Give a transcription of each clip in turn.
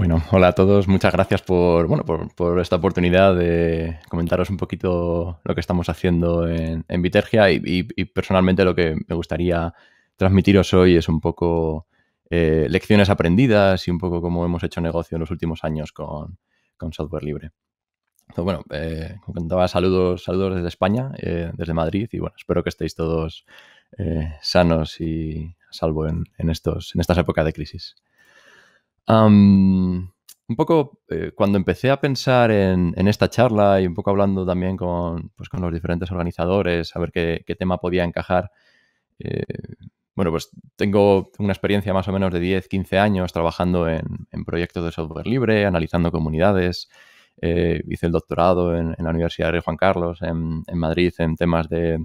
Bueno, hola a todos, muchas gracias por, bueno, por, esta oportunidad de comentaros un poquito lo que estamos haciendo en, en Vitergia y, personalmente lo que me gustaría transmitiros hoy es un poco eh, lecciones aprendidas y un poco cómo hemos hecho negocio en los últimos años con, software libre. bueno, eh, como contaba, saludos, saludos desde España, eh, desde Madrid y bueno, espero que estéis todos sanos y a salvo en, estos, en estas épocas de crisis un poco eh, cuando empecé a pensar en, esta charla y un poco hablando también con, pues, los diferentes organizadores, a ver qué, tema podía encajar, eh, bueno, pues tengo una experiencia más o menos de 10, 15 años trabajando en, proyectos de software libre, analizando comunidades. Eh, hice el doctorado en, la Universidad de Juan Carlos, en, Madrid, en temas de,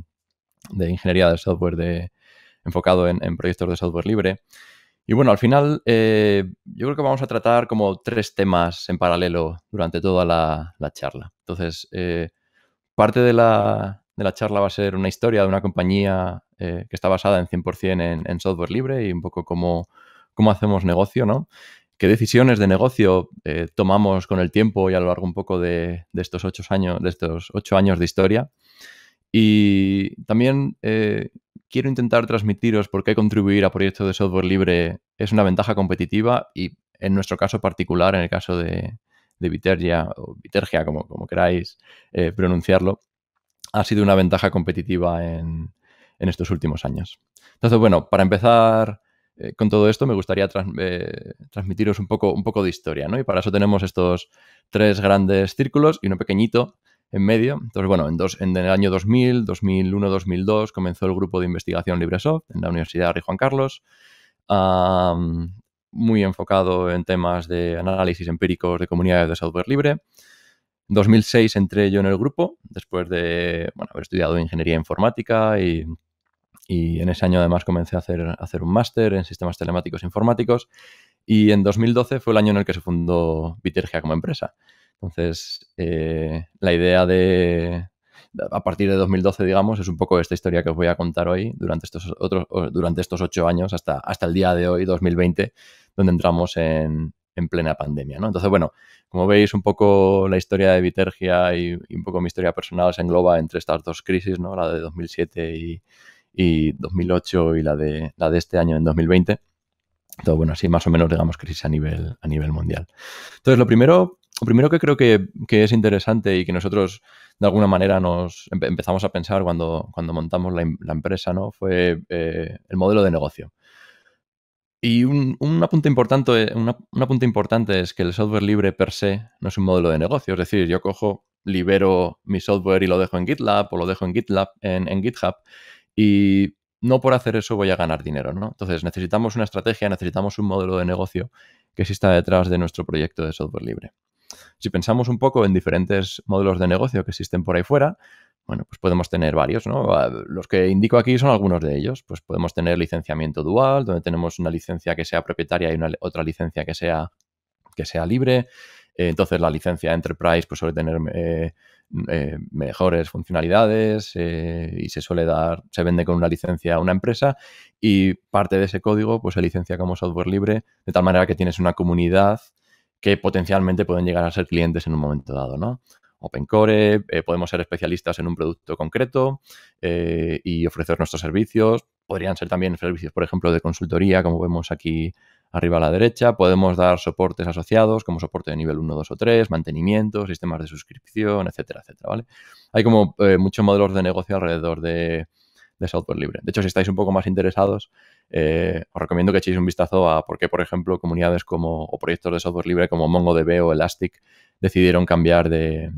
de ingeniería de software de, enfocado en, proyectos de software libre. Y bueno, al final eh, yo creo que vamos a tratar como tres temas en paralelo durante toda la, charla. Entonces, eh, parte de la, charla va a ser una historia de una compañía eh, que está basada en 100% en, en, software libre y un poco cómo, cómo hacemos negocio, ¿no? ¿Qué decisiones de negocio tomamos con el tiempo y a lo largo un poco de, estos, ocho años, de estos ocho años de historia? Y también quiero intentar transmitiros por qué contribuir a proyectos de software libre es una ventaja competitiva y en nuestro caso particular, en el caso de, Vitergia o Vitergia, como, queráis eh, pronunciarlo, ha sido una ventaja competitiva en, estos últimos años. Entonces, bueno, para empezar eh, con todo esto, me gustaría eh, transmitiros un poco, un poco de historia, ¿no? Y para eso tenemos estos tres grandes círculos y uno pequeñito en medio. Entonces, bueno, en, el año 2000, 2001, 2002 comenzó el grupo de investigación LibreSoft en la Universidad de Juan Carlos, muy enfocado en temas de análisis empíricos de comunidades de software libre. En 2006 entré yo en el grupo, después de haber estudiado ingeniería informática y, en ese año además comencé a hacer, hacer un máster en sistemas telemáticos informáticos. Y en 2012 fue el año en el que se fundó Vitergia como empresa. Entonces, eh, la idea de, a partir de 2012, digamos, es un poco esta historia que os voy a contar hoy durante estos, otros, durante estos ocho años hasta, hasta el día de hoy, 2020, donde entramos en, plena pandemia. ¿no? Entonces, bueno, como veis, un poco la historia de Vitergia y, un poco mi historia personal se engloba entre estas dos crisis, ¿no? la de 2007 y, 2008 y la de, la de este año en 2020. Entonces, bueno, así más o menos, digamos, crisis a nivel, a nivel mundial. Entonces, lo primero lo primero que creo que, es interesante y que nosotros de alguna manera nos empezamos a pensar cuando, cuando montamos la, empresa, ¿no? Fue eh, el modelo de negocio. Y un, un apunte importante, una, importante es que el software libre per se no es un modelo de negocio. Es decir, yo cojo, libero mi software y lo dejo en GitLab o lo dejo en GitLab, en GitHub, y no por hacer eso voy a ganar dinero, ¿no? Entonces necesitamos una estrategia, necesitamos un modelo de negocio que exista detrás de nuestro proyecto de software libre. Si pensamos un poco en diferentes módulos de negocio que existen por ahí fuera, bueno, pues podemos tener varios, ¿no? Los que indico aquí son algunos de ellos. Pues podemos tener licenciamiento dual, donde tenemos una licencia que sea propietaria y una, otra licencia que sea, que sea libre. Eh, entonces la licencia Enterprise pues, suele tener eh, eh, mejores funcionalidades y se suele dar, se vende con una licencia a una empresa y parte de ese código pues se licencia como software libre, de tal manera que tienes una comunidad que potencialmente pueden llegar a ser clientes en un momento dado, ¿no? Open core, eh, podemos ser especialistas en un producto concreto eh, y ofrecer nuestros servicios. Podrían ser también servicios, por ejemplo, de consultoría, como vemos aquí arriba a la derecha. Podemos dar soportes asociados, como soporte de nivel 1, 2 o 3, mantenimiento, sistemas de suscripción, etcétera, etcétera, ¿vale? Hay como eh, muchos modelos de negocio alrededor de, de software libre. De hecho, si estáis un poco más interesados eh, os recomiendo que echéis un vistazo a por qué, por ejemplo, comunidades como, o proyectos de software libre como MongoDB o Elastic decidieron cambiar de,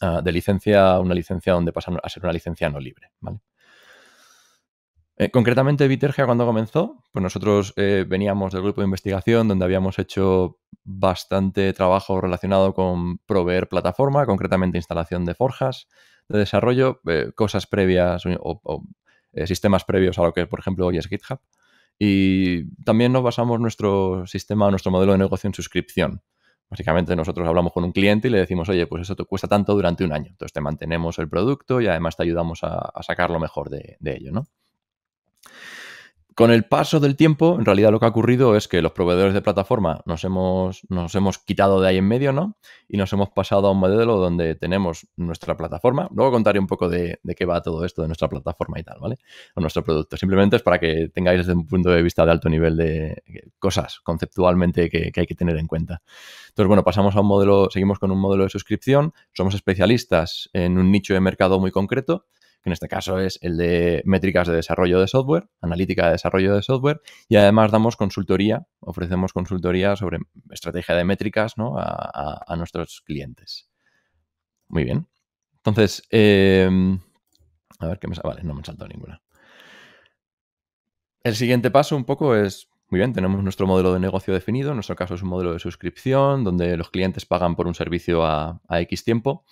ah, licencia a una licencia donde pasan a ser una licencia no libre. Eh, concretamente, Vitergia, cuando comenzó, pues nosotros eh, veníamos del grupo de investigación donde habíamos hecho bastante trabajo relacionado con proveer plataforma, concretamente instalación de forjas de desarrollo, cosas previas o, o, eh, sistemas previos a lo que, por ejemplo, hoy es GitHub. Y también nos basamos nuestro sistema, nuestro modelo de negocio en suscripción. Básicamente nosotros hablamos con un cliente y le decimos, oye, pues eso te cuesta tanto durante un año. Entonces te mantenemos el producto y además te ayudamos a, sacar lo mejor de, de ello, ¿no? con el paso del tiempo, en realidad lo que ha ocurrido es que los proveedores de plataforma nos hemos, nos hemos quitado de ahí en medio, ¿no? Y nos hemos pasado a un modelo donde tenemos nuestra plataforma. Luego contaré un poco de, qué va todo esto de nuestra plataforma y tal, ¿vale? O nuestro producto. Simplemente es para que tengáis desde un punto de vista de alto nivel de eh, cosas conceptualmente que, que hay que tener en cuenta. Entonces, bueno, pasamos a un modelo, seguimos con un modelo de suscripción. Somos especialistas en un nicho de mercado muy concreto que en este caso es el de métricas de desarrollo de software, analítica de desarrollo de software, y además damos consultoría, ofrecemos consultoría sobre estrategia de métricas a, nuestros clientes. Muy bien. Entonces, em, a ver qué me Vale, no me salto saltado ninguna. El siguiente paso un poco es muy bien, tenemos nuestro modelo de negocio definido. En nuestro caso es un modelo de suscripción donde los clientes pagan por un servicio a X tiempo.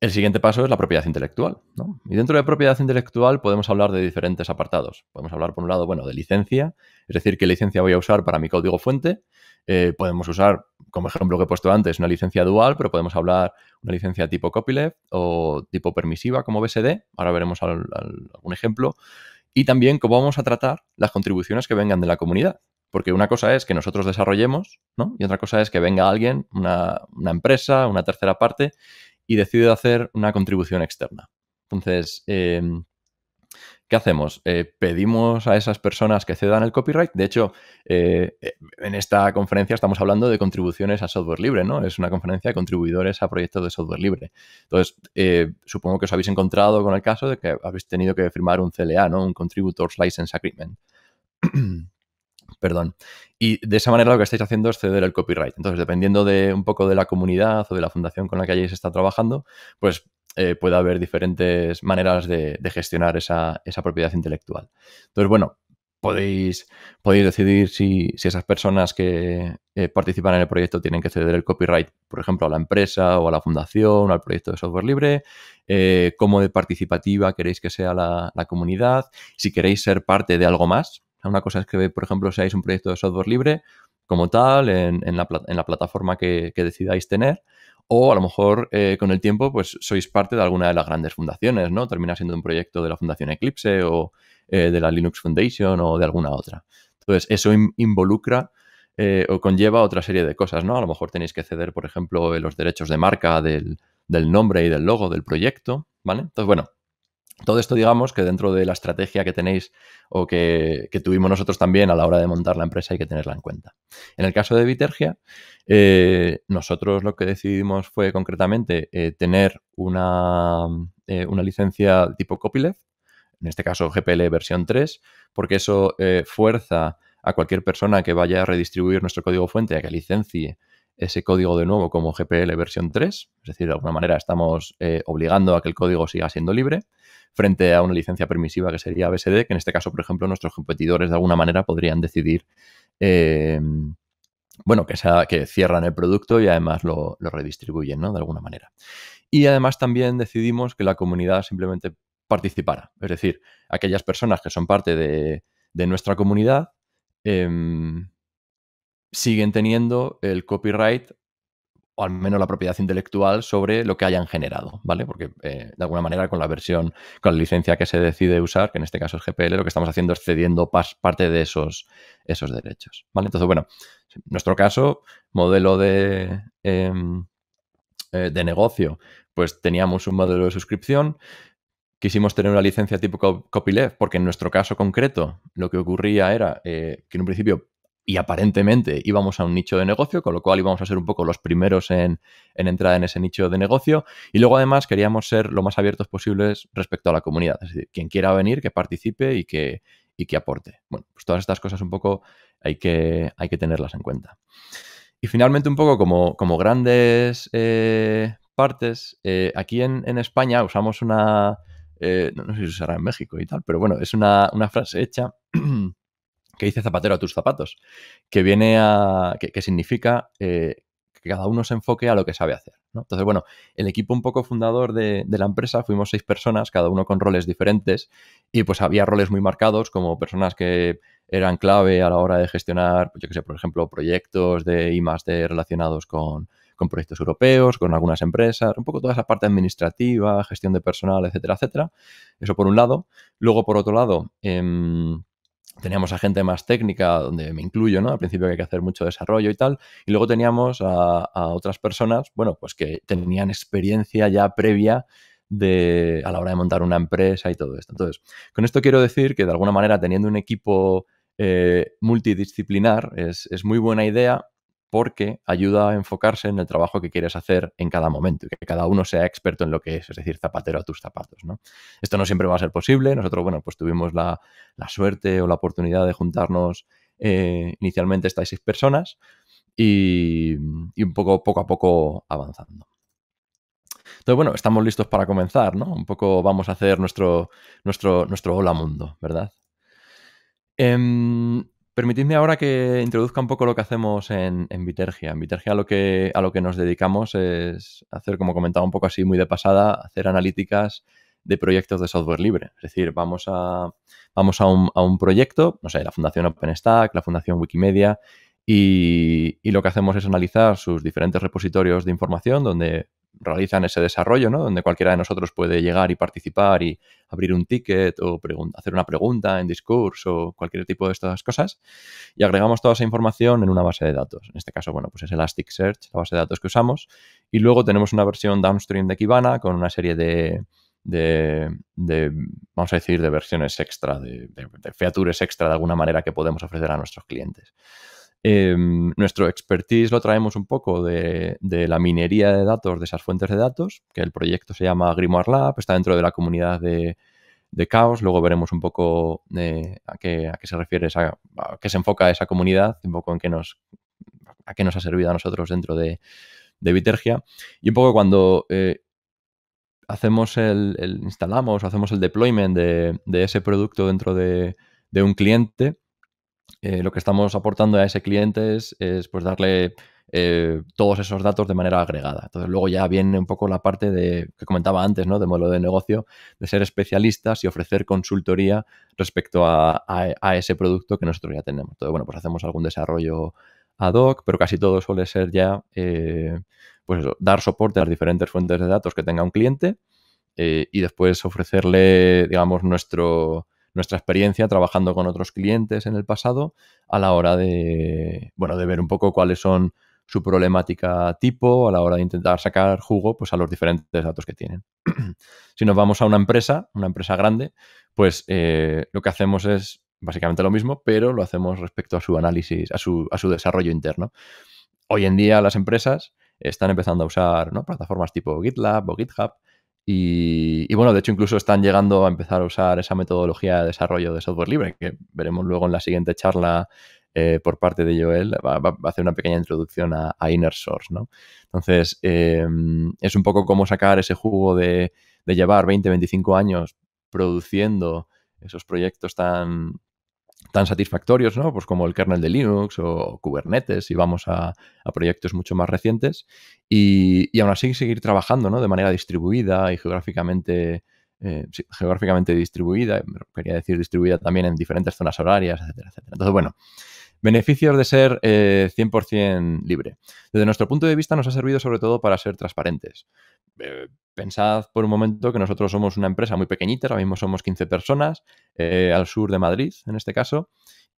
El siguiente paso es la propiedad intelectual. ¿no? Y dentro de propiedad intelectual podemos hablar de diferentes apartados. Podemos hablar, por un lado, bueno, de licencia, es decir, qué licencia voy a usar para mi código fuente. Eh, podemos usar, como ejemplo que he puesto antes, una licencia dual, pero podemos hablar una licencia tipo copyleft o tipo permisiva como BSD. Ahora veremos algún ejemplo. Y también cómo vamos a tratar las contribuciones que vengan de la comunidad. Porque una cosa es que nosotros desarrollemos, ¿no? Y otra cosa es que venga alguien, una empresa, una tercera parte, y decide hacer una contribución externa. Entonces, em, ¿qué hacemos? Eh, pedimos a esas personas que cedan el copyright. De hecho, eh, eh, en esta conferencia estamos hablando de contribuciones a software libre, ¿no? Es una conferencia de contribuidores a proyectos de software libre. Entonces, supongo que os habéis encontrado con el caso de que habéis tenido que firmar un CLA, ¿no? Un Contributors License Agreement. Perdón. Y de esa manera lo que estáis haciendo es ceder el copyright. Entonces, dependiendo de un poco de la comunidad o de la fundación con la que hayáis estado trabajando, pues eh, puede haber diferentes maneras de, gestionar esa, propiedad intelectual. Entonces, bueno, podéis, podéis decidir si, si esas personas que eh, participan en el proyecto tienen que ceder el copyright, por ejemplo, a la empresa o a la fundación o al proyecto de software libre, eh, cómo de participativa queréis que sea la, la comunidad, si queréis ser parte de algo más, una cosa es que, por ejemplo, seáis un proyecto de software libre como tal, en, la, plataforma que, decidáis tener, o a lo mejor eh, con el tiempo pues sois parte de alguna de las grandes fundaciones, ¿no? Termina siendo un proyecto de la Fundación Eclipse o eh, de la Linux Foundation o de alguna otra. Entonces, eso involucra eh, o conlleva otra serie de cosas, ¿no? A lo mejor tenéis que ceder, por ejemplo, los derechos de marca del, del nombre y del logo del proyecto, ¿vale? Entonces, bueno, todo esto, digamos, que dentro de la estrategia que tenéis o que, tuvimos nosotros también a la hora de montar la empresa hay que tenerla en cuenta. En el caso de Vitergia, eh, nosotros lo que decidimos fue concretamente eh, tener una, eh, una, licencia tipo copyleft, en este caso GPL versión 3, porque eso fuerza a cualquier persona que vaya a redistribuir nuestro código fuente a que licencie ese código de nuevo como GPL versión 3, es decir, de alguna manera estamos obligando a que el código siga siendo libre frente a una licencia permisiva que sería BSD, que en este caso, por ejemplo, nuestros competidores de alguna manera podrían decidir, eh, bueno, que, sea, que cierran el producto y además lo, redistribuyen, ¿no? De alguna manera. Y además también decidimos que la comunidad simplemente participara, es decir, aquellas personas que son parte de, nuestra comunidad em, siguen teniendo el copyright o al menos la propiedad intelectual sobre lo que hayan generado, ¿vale? Porque eh, de alguna manera con la versión, con la licencia que se decide usar, que en este caso es GPL, lo que estamos haciendo es cediendo parte de esos, esos derechos, ¿vale? Entonces, bueno, en nuestro caso, modelo de, em, eh, de negocio, pues teníamos un modelo de suscripción, quisimos tener una licencia tipo copyleft, porque en nuestro caso concreto lo que ocurría era eh, que en un principio y aparentemente íbamos a un nicho de negocio, con lo cual íbamos a ser un poco los primeros en, en, entrar en ese nicho de negocio. Y luego además queríamos ser lo más abiertos posibles respecto a la comunidad. Es decir, quien quiera venir, que participe y que, que aporte. Bueno, pues todas estas cosas un poco hay que, hay que tenerlas en cuenta. Y finalmente un poco como, como grandes eh, partes, eh, aquí en, España usamos una... Eh, no, sé si se usará en México y tal, pero bueno, es una, una frase hecha que dice zapatero a tus zapatos, que viene a. que, significa eh, que cada uno se enfoque a lo que sabe hacer. ¿no? Entonces, bueno, el equipo un poco fundador de, la empresa, fuimos seis personas, cada uno con roles diferentes, y pues había roles muy marcados, como personas que eran clave a la hora de gestionar, pues, yo que sé, por ejemplo, proyectos de I de relacionados con, proyectos europeos, con algunas empresas, un poco toda esa parte administrativa, gestión de personal, etcétera, etcétera. Eso por un lado. Luego, por otro lado, em, teníamos a gente más técnica, donde me incluyo, ¿no? Al principio hay que hacer mucho desarrollo y tal, y luego teníamos a, otras personas, bueno, pues que tenían experiencia ya previa de, a la hora de montar una empresa y todo esto. Entonces, con esto quiero decir que de alguna manera teniendo un equipo eh, multidisciplinar es, es muy buena idea porque ayuda a enfocarse en el trabajo que quieres hacer en cada momento y que cada uno sea experto en lo que es, es decir, zapatero a tus zapatos. ¿no? Esto no siempre va a ser posible. Nosotros, bueno, pues tuvimos la, suerte o la oportunidad de juntarnos eh, inicialmente estas seis personas y, un poco, poco a poco avanzando. Entonces, bueno, estamos listos para comenzar, ¿no? Un poco vamos a hacer nuestro, nuestro, nuestro hola mundo, ¿verdad? Em, Permitidme ahora que introduzca un poco lo que hacemos en, Vitergia. En Vitergia a lo que nos dedicamos es hacer, como comentaba un poco así muy de pasada, hacer analíticas de proyectos de software libre. Es decir, vamos a, un, proyecto, no sé, la Fundación OpenStack, la Fundación Wikimedia, y, lo que hacemos es analizar sus diferentes repositorios de información donde realizan ese desarrollo, ¿no? Donde cualquiera de nosotros puede llegar y participar y abrir un ticket o hacer una pregunta en discurso o cualquier tipo de estas cosas. Y agregamos toda esa información en una base de datos. En este caso, bueno, pues es Elasticsearch, la base de datos que usamos. Y luego tenemos una versión downstream de Kibana con una serie de, vamos a decir, de versiones extra, de, de, de, features extra de alguna manera que podemos ofrecer a nuestros clientes. Em, nuestro expertise lo traemos un poco de, la minería de datos, de esas fuentes de datos, que el proyecto se llama Grimoire Lab, está dentro de la comunidad de, Caos, Chaos, luego veremos un poco eh, a, qué, se refiere, a qué se enfoca esa comunidad, un poco en qué nos, a qué nos ha servido a nosotros dentro de, Vitergia. Y un poco cuando eh, hacemos el, instalamos o hacemos el deployment de, ese producto dentro de, de un cliente, eh, lo que estamos aportando a ese cliente es, pues darle eh, todos esos datos de manera agregada. Entonces luego ya viene un poco la parte de que comentaba antes, ¿no? De modelo de negocio, de ser especialistas y ofrecer consultoría respecto a, ese producto que nosotros ya tenemos. bueno, pues hacemos algún desarrollo ad hoc, pero casi todo suele ser ya eh, pues dar soporte a las diferentes fuentes de datos que tenga un cliente y después ofrecerle, digamos, nuestro, nuestra experiencia trabajando con otros clientes en el pasado a la hora de, bueno, de ver un poco cuáles son su problemática tipo a la hora de intentar sacar jugo pues, a los diferentes datos que tienen. si nos vamos a una empresa, una empresa grande, pues eh, lo que hacemos es básicamente lo mismo, pero lo hacemos respecto a su análisis, a su, a su desarrollo interno. Hoy en día las empresas están empezando a usar plataformas tipo GitLab o GitHub y, bueno, de hecho incluso están llegando a empezar a usar esa metodología de desarrollo de software libre, que veremos luego en la siguiente charla eh, por parte de Joel, va, a hacer una pequeña introducción a, Inner Source. ¿no? Entonces, em, es un poco como sacar ese jugo de, de llevar 20, 25 años produciendo esos proyectos tan, tan satisfactorios, ¿no? Pues como el kernel de Linux o Kubernetes, y vamos a, proyectos mucho más recientes, y, aún así seguir trabajando, ¿no? De manera distribuida y geográficamente, eh, geográficamente distribuida, quería decir distribuida también en diferentes zonas horarias, etcétera, etcétera. Entonces, bueno, beneficios de ser 100% eh, libre. Desde nuestro punto de vista nos ha servido sobre todo para ser transparentes. Eh, pensad por un momento que nosotros somos una empresa muy pequeñita, ahora mismo somos 15 personas, eh, al sur de Madrid, en este caso,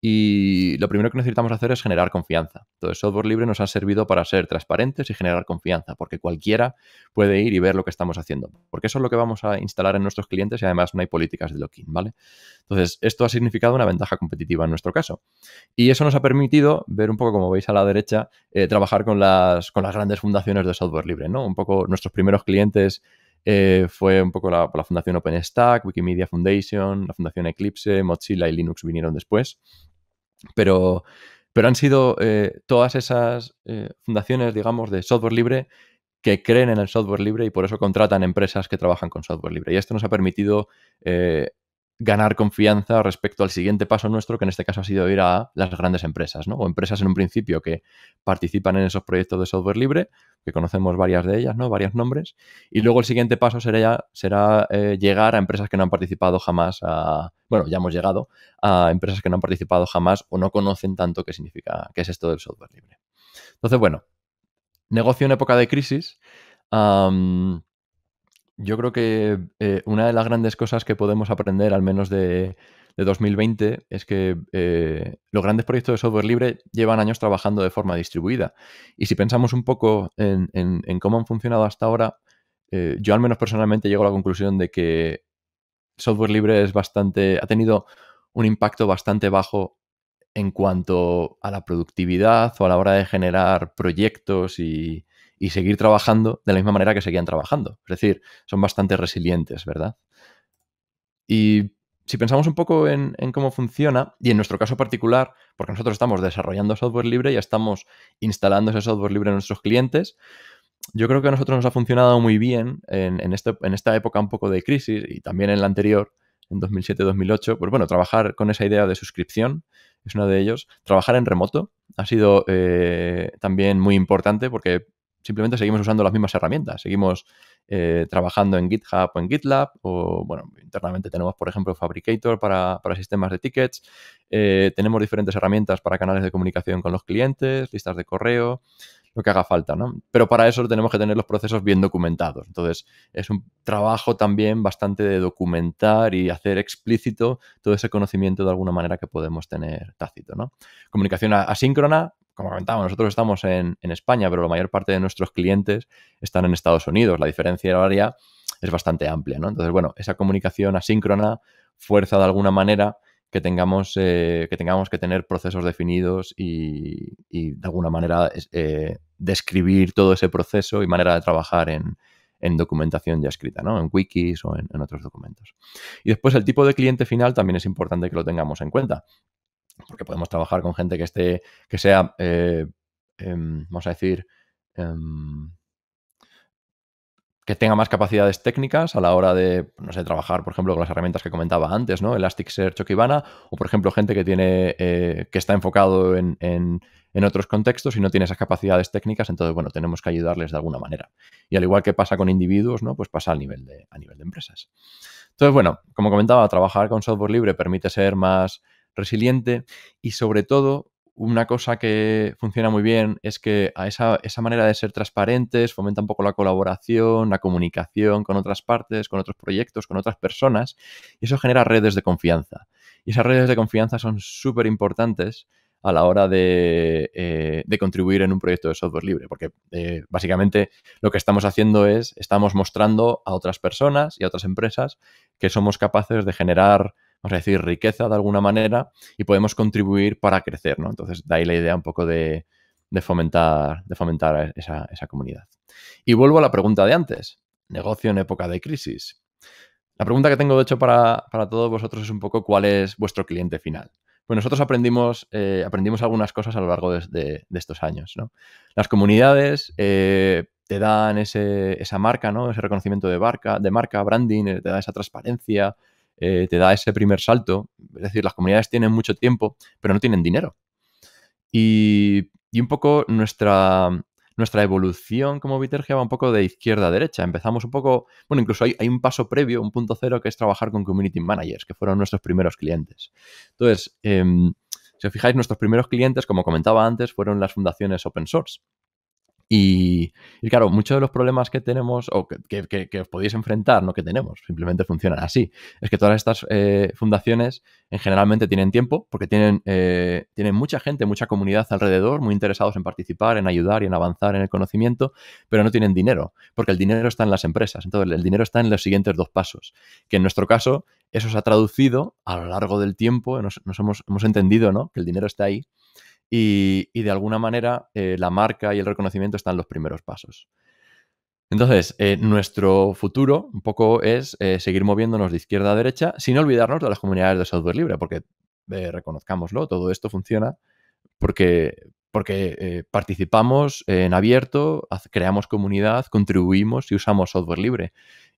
y lo primero que necesitamos hacer es generar confianza. Entonces, software libre nos ha servido para ser transparentes y generar confianza, porque cualquiera puede ir y ver lo que estamos haciendo, porque eso es lo que vamos a instalar en nuestros clientes y además no hay políticas de locking, ¿vale? Entonces, esto ha significado una ventaja competitiva en nuestro caso. Y eso nos ha permitido ver un poco, como veis a la derecha, eh, trabajar con las, con las grandes fundaciones de software libre, ¿no? Un poco nuestros primeros clientes. Eh, fue un poco la, Fundación OpenStack, Wikimedia Foundation, la Fundación Eclipse, Mozilla y Linux vinieron después. Pero, pero han sido eh, todas esas eh, fundaciones, digamos, de software libre que creen en el software libre y por eso contratan empresas que trabajan con software libre. Y esto nos ha permitido eh, ganar confianza respecto al siguiente paso nuestro, que en este caso ha sido ir a las grandes empresas, ¿no? O empresas en un principio que participan en esos proyectos de software libre, que conocemos varias de ellas, ¿no? Varios nombres. Y luego el siguiente paso será, será eh, llegar a empresas que no han participado jamás a... Bueno, ya hemos llegado a empresas que no han participado jamás o no conocen tanto qué significa, qué es esto del software libre. Entonces, bueno, negocio en época de crisis yo creo que eh, una de las grandes cosas que podemos aprender, al menos de, 2020, es que eh, los grandes proyectos de software libre llevan años trabajando de forma distribuida. Y si pensamos un poco en, cómo han funcionado hasta ahora, eh, yo al menos personalmente llego a la conclusión de que software libre es bastante, ha tenido un impacto bastante bajo en cuanto a la productividad o a la hora de generar proyectos y, y seguir trabajando de la misma manera que seguían trabajando. Es decir, son bastante resilientes, ¿verdad? Y si pensamos un poco en, cómo funciona, y en nuestro caso particular, porque nosotros estamos desarrollando software libre, ya estamos instalando ese software libre en nuestros clientes, yo creo que a nosotros nos ha funcionado muy bien en, este, esta época un poco de crisis y también en la anterior, en 2007-2008, pues bueno, trabajar con esa idea de suscripción es uno de ellos. Trabajar en remoto ha sido eh, también muy importante porque simplemente seguimos usando las mismas herramientas, seguimos eh, trabajando en GitHub o en GitLab, o bueno, internamente tenemos, por ejemplo, Fabricator para, sistemas de tickets, eh, tenemos diferentes herramientas para canales de comunicación con los clientes, listas de correo, lo que haga falta, ¿no? Pero para eso tenemos que tener los procesos bien documentados. Entonces, es un trabajo también bastante de documentar y hacer explícito todo ese conocimiento de alguna manera que podemos tener tácito, Comunicación asíncrona, como comentaba, nosotros estamos en, España, pero la mayor parte de nuestros clientes están en Estados Unidos. La diferencia horaria es bastante amplia, ¿no? Entonces, bueno, esa comunicación asíncrona fuerza de alguna manera que tengamos, eh, que, tener procesos definidos y, de alguna manera eh, describir todo ese proceso y manera de trabajar en, documentación ya escrita, ¿no? En wikis o en otros documentos. Y después el tipo de cliente final también es importante que lo tengamos en cuenta porque podemos trabajar con gente que esté, que sea, eh, em, vamos a decir, em, que tenga más capacidades técnicas a la hora de, no sé, trabajar, por ejemplo, con las herramientas que comentaba antes, ¿no? Elasticsearch o Kibana, o por ejemplo, gente que tiene, eh, que está enfocado en, otros contextos y no tiene esas capacidades técnicas, entonces, bueno, tenemos que ayudarles de alguna manera. Y al igual que pasa con individuos, ¿no? Pues pasa a nivel a nivel de empresas. Entonces, bueno, como comentaba, trabajar con software libre permite ser más resiliente y sobre todo una cosa que funciona muy bien es que a esa, manera de ser transparentes fomenta un poco la colaboración, la comunicación con otras partes, con otros proyectos, con otras personas, y eso genera redes de confianza. Y esas redes de confianza son súper importantes a la hora eh, de, contribuir en un proyecto de software libre, porque eh, básicamente lo que estamos haciendo es, estamos mostrando a otras personas y a otras empresas que somos capaces de generar vamos a decir, riqueza de alguna manera y podemos contribuir para crecer, ¿no? Entonces, de ahí la idea un poco de, fomentar, de fomentar esa, comunidad. Y vuelvo a la pregunta de antes, negocio en época de crisis. La pregunta que tengo, de hecho, para, todos vosotros es un poco cuál es vuestro cliente final. Pues nosotros aprendimos, eh, aprendimos algunas cosas a lo largo de, estos años. ¿no? Las comunidades eh, te dan esa marca, ¿no? ese reconocimiento de marca, de marca, branding, eh, te da esa transparencia, eh, te da ese primer salto. Es decir, las comunidades tienen mucho tiempo, pero no tienen dinero. Y, un poco nuestra, evolución como Vitergia va un poco de izquierda a derecha. Empezamos un poco, bueno, incluso hay, un paso previo, un punto cero, que es trabajar con community managers, que fueron nuestros primeros clientes. Entonces, em, si os fijáis, nuestros primeros clientes, como comentaba antes, fueron las fundaciones open source. Y, claro, muchos de los problemas que tenemos o que, que, que, os podéis enfrentar, no que tenemos, simplemente funcionan así. Es que todas estas eh, fundaciones en eh, generalmente tienen tiempo porque tienen, eh, tienen mucha gente, mucha comunidad alrededor, muy interesados en participar, en ayudar y en avanzar en el conocimiento, pero no tienen dinero porque el dinero está en las empresas. Entonces, el dinero está en los siguientes dos pasos, que en nuestro caso eso se ha traducido a lo largo del tiempo, nos, nos hemos, hemos entendido ¿no? que el dinero está ahí y, de alguna manera eh, la marca y el reconocimiento están los primeros pasos. Entonces, eh, nuestro futuro un poco es eh, seguir moviéndonos de izquierda a derecha sin olvidarnos de las comunidades de software libre, porque reconozcámoslo, todo esto funciona porque, porque participamos en abierto, creamos comunidad, contribuimos y usamos software libre.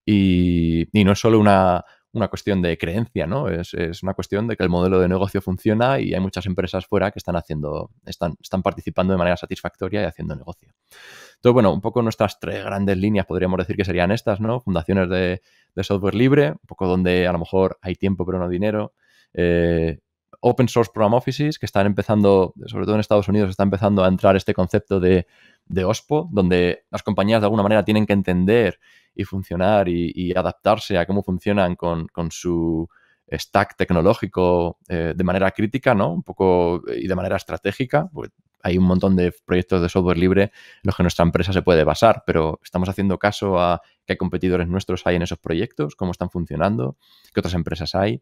Y, y no es solo una una cuestión de creencia, ¿no? Es, una cuestión de que el modelo de negocio funciona y hay muchas empresas fuera que están haciendo, están, están participando de manera satisfactoria y haciendo negocio. Entonces, bueno, un poco nuestras tres grandes líneas podríamos decir que serían estas, ¿no? Fundaciones de, software libre, un poco donde a lo mejor hay tiempo pero no dinero. Eh, open source program offices que están empezando, sobre todo en Estados Unidos, está empezando a entrar este concepto de de OSPO, donde las compañías de alguna manera tienen que entender y funcionar y, adaptarse a cómo funcionan con, su stack tecnológico eh, de manera crítica, ¿no? Un poco y de manera estratégica. Pues hay un montón de proyectos de software libre en los que nuestra empresa se puede basar, pero estamos haciendo caso a qué competidores nuestros hay en esos proyectos, cómo están funcionando, qué otras empresas hay,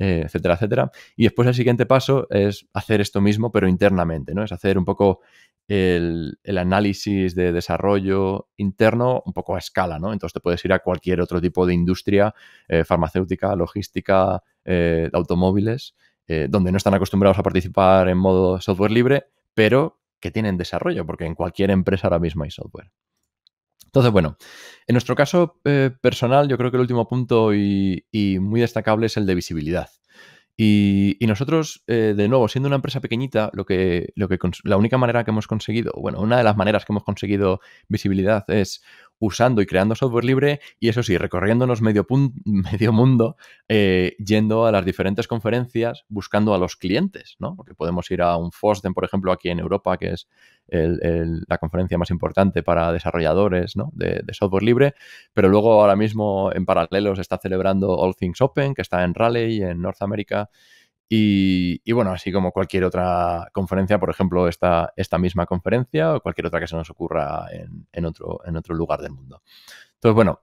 eh, etcétera, etcétera. Y después el siguiente paso es hacer esto mismo, pero internamente, ¿no? Es hacer un poco el, análisis de desarrollo interno un poco a escala, ¿no? Entonces te puedes ir a cualquier otro tipo de industria, eh, farmacéutica, logística, eh, automóviles, eh, donde no están acostumbrados a participar en modo software libre, pero que tienen desarrollo, porque en cualquier empresa ahora mismo hay software. Entonces, bueno, en nuestro caso personal, yo creo que el último punto y, muy destacable es el de visibilidad. Y, nosotros, eh, de nuevo, siendo una empresa pequeñita, lo que, lo que la única manera que hemos conseguido, bueno, una de las maneras que hemos conseguido visibilidad es usando y creando software libre y eso sí, recorriéndonos medio, mundo, eh, yendo a las diferentes conferencias, buscando a los clientes, ¿no? Porque podemos ir a un FOSDEM, por ejemplo, aquí en Europa, que es la conferencia más importante para desarrolladores de, software libre, pero luego ahora mismo en paralelo se está celebrando All Things Open, que está en Raleigh, en Norteamérica. Y, bueno, así como cualquier otra conferencia, por ejemplo, esta, esta misma conferencia o cualquier otra que se nos ocurra en, otro, en otro lugar del mundo. Entonces, bueno,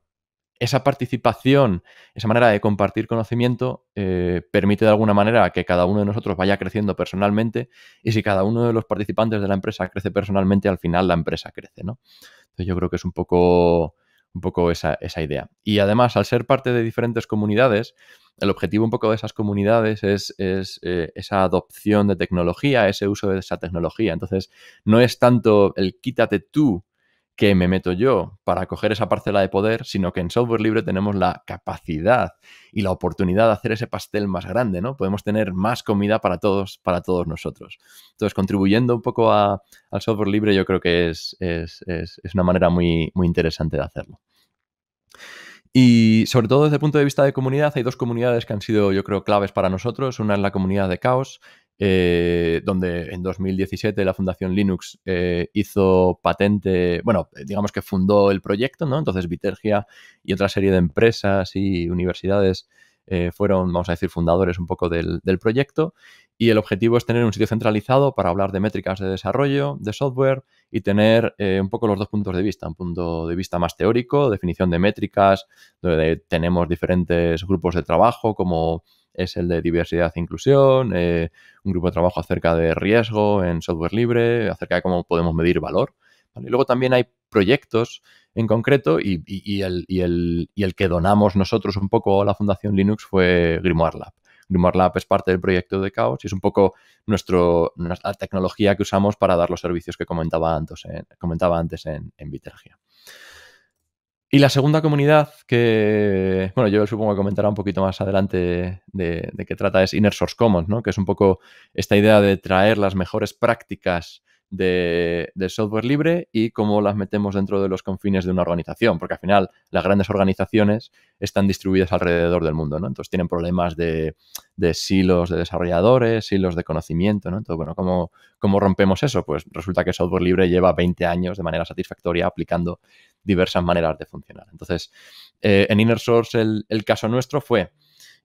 esa participación, esa manera de compartir conocimiento, eh, permite de alguna manera que cada uno de nosotros vaya creciendo personalmente y si cada uno de los participantes de la empresa crece personalmente, al final la empresa crece, ¿no? Entonces yo creo que es un poco un poco esa, esa idea. Y además, al ser parte de diferentes comunidades, el objetivo un poco de esas comunidades es, eh, esa adopción de tecnología, ese uso de esa tecnología. Entonces, no es tanto el quítate tú que me meto yo para coger esa parcela de poder, sino que en software libre tenemos la capacidad y la oportunidad de hacer ese pastel más grande, ¿no? Podemos tener más comida para todos, para todos nosotros. Entonces, contribuyendo un poco al software libre, yo creo que es, es una manera muy, muy interesante de hacerlo. Y sobre todo desde el punto de vista de comunidad, hay dos comunidades que han sido, yo creo, claves para nosotros. Una es la comunidad de Caos, eh, donde en 2017 la Fundación Linux eh, hizo patente, bueno, eh, digamos que fundó el proyecto, ¿no? Entonces Vitergia y otra serie de empresas y universidades fueron, vamos a decir, fundadores un poco del, del proyecto. Y el objetivo es tener un sitio centralizado para hablar de métricas de desarrollo, de software y tener eh, un poco los dos puntos de vista. Un punto de vista más teórico, definición de métricas, donde tenemos diferentes grupos de trabajo como es el de diversidad e inclusión, eh, un grupo de trabajo acerca de riesgo en software libre, acerca de cómo podemos medir valor. Y luego también hay proyectos en concreto y, el, y, el, que donamos nosotros un poco a la Fundación Linux fue Grimoire Lab. Grimoire Lab es parte del proyecto de Caos y es un poco nuestro, nuestra tecnología que usamos para dar los servicios que comentaba antes en, comentaba antes en, Vitergia. Y la segunda comunidad que, bueno, yo supongo que comentará un poquito más adelante de, qué trata es Inner Source Commons, ¿no? que es un poco esta idea de traer las mejores prácticas de, software libre y cómo las metemos dentro de los confines de una organización, porque al final las grandes organizaciones están distribuidas alrededor del mundo, ¿no? Entonces tienen problemas de, silos de desarrolladores, silos de conocimiento, ¿no? Entonces, bueno, ¿cómo, rompemos eso? Pues resulta que software libre lleva 20 años de manera satisfactoria aplicando diversas maneras de funcionar. Entonces, eh, en Inner Source el, caso nuestro fue...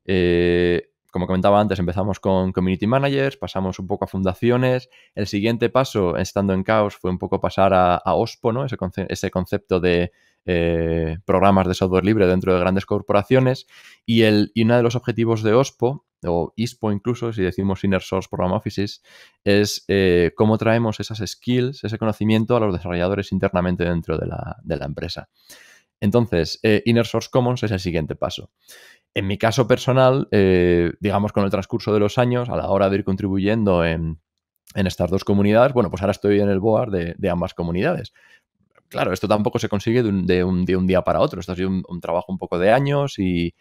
Eh, como comentaba antes, empezamos con community managers, pasamos un poco a fundaciones. El siguiente paso, estando en caos, fue un poco pasar a, OSPO, ¿no? ese, concepto de eh, programas de software libre dentro de grandes corporaciones. Y, el, y uno de los objetivos de OSPO, o ISPO incluso, si decimos Inner Source Program Offices, es eh, cómo traemos esas skills, ese conocimiento a los desarrolladores internamente dentro de la, empresa. Entonces, eh, Inner Source Commons es el siguiente paso. En mi caso personal, eh, digamos, con el transcurso de los años, a la hora de ir contribuyendo en, estas dos comunidades, bueno, pues ahora estoy en el board de, ambas comunidades. Claro, esto tampoco se consigue de un, día para otro. Esto ha sido un, trabajo un poco de años y,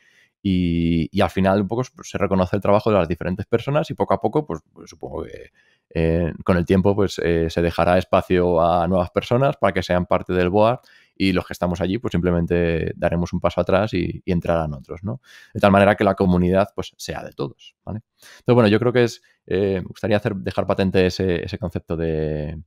al final un poco se reconoce el trabajo de las diferentes personas y poco a poco, pues, pues supongo que eh, con el tiempo pues, eh, se dejará espacio a nuevas personas para que sean parte del board y los que estamos allí, pues simplemente daremos un paso atrás y, entrarán otros, ¿no? De tal manera que la comunidad, pues, sea de todos, Entonces, bueno, yo creo que es, eh, me gustaría hacer, dejar patente ese, concepto de,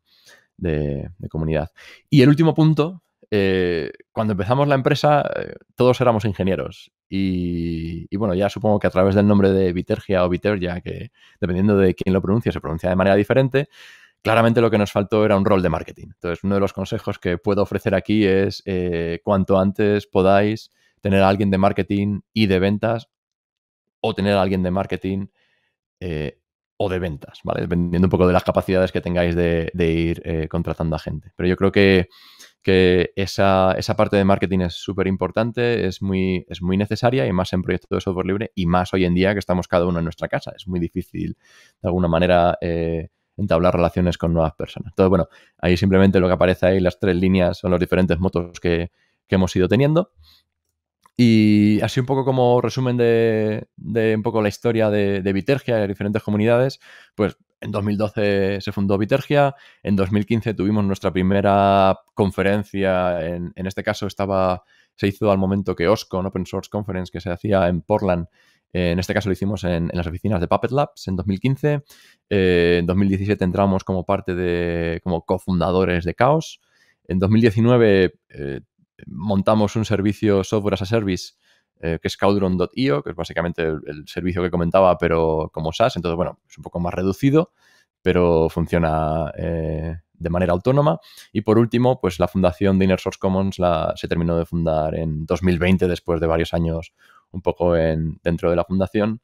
comunidad. Y el último punto, eh, cuando empezamos la empresa, eh, todos éramos ingenieros. Y, bueno, ya supongo que a través del nombre de Vitergia o Vitergia, que dependiendo de quién lo pronuncia, se pronuncia de manera diferente, claramente lo que nos faltó era un rol de marketing. Entonces, uno de los consejos que puedo ofrecer aquí es eh, cuanto antes podáis tener a alguien de marketing y de ventas o tener a alguien de marketing eh, o de ventas, ¿vale? Dependiendo un poco de las capacidades que tengáis de, ir eh, contratando a gente. Pero yo creo que, esa, parte de marketing es súper importante, es muy, es muy necesaria y más en proyectos de software libre y más hoy en día que estamos cada uno en nuestra casa. Es muy difícil de alguna manera entablar relaciones con nuevas personas. Entonces, bueno, ahí simplemente lo que aparece ahí, las tres líneas son los diferentes motos que, hemos ido teniendo. Y así un poco como resumen de, un poco la historia de, Vitergia y de diferentes comunidades, pues en 2012 se fundó Vitergia, en 2015 tuvimos nuestra primera conferencia, en, este caso estaba, se hizo al momento que OSCON, Open Source Conference, que se hacía en Portland, en este caso lo hicimos en, las oficinas de Puppet Labs en 2015. Eh, en 2017 entramos como parte de, como cofundadores de Chaos. En 2019 eh, montamos un servicio software as a service eh, que es Caudron.io, que es básicamente el, servicio que comentaba, pero como SaaS. Entonces, bueno, es un poco más reducido, pero funciona de manera autónoma. Y por último, pues la fundación de Inner Source Commons la, se terminó de fundar en 2020 después de varios años un poco en, dentro de la fundación.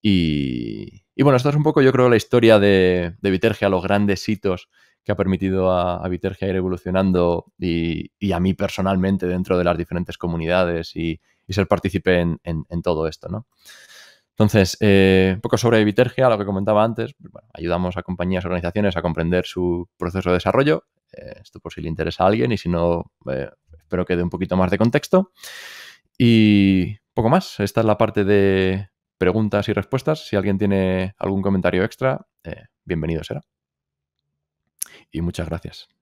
Y, bueno, esto es un poco, yo creo, la historia de, de Vitergia, los grandes hitos que ha permitido a, Vitergia ir evolucionando y, a mí personalmente dentro de las diferentes comunidades y, ser partícipe en, todo esto, Entonces, eh, un poco sobre Vitergia, lo que comentaba antes, pues ayudamos a compañías, organizaciones a comprender su proceso de desarrollo. Eh, esto por si le interesa a alguien y si no, eh, espero que dé un poquito más de contexto. Y poco más. Esta es la parte de preguntas y respuestas. Si alguien tiene algún comentario extra, eh, bienvenido será. Y muchas gracias.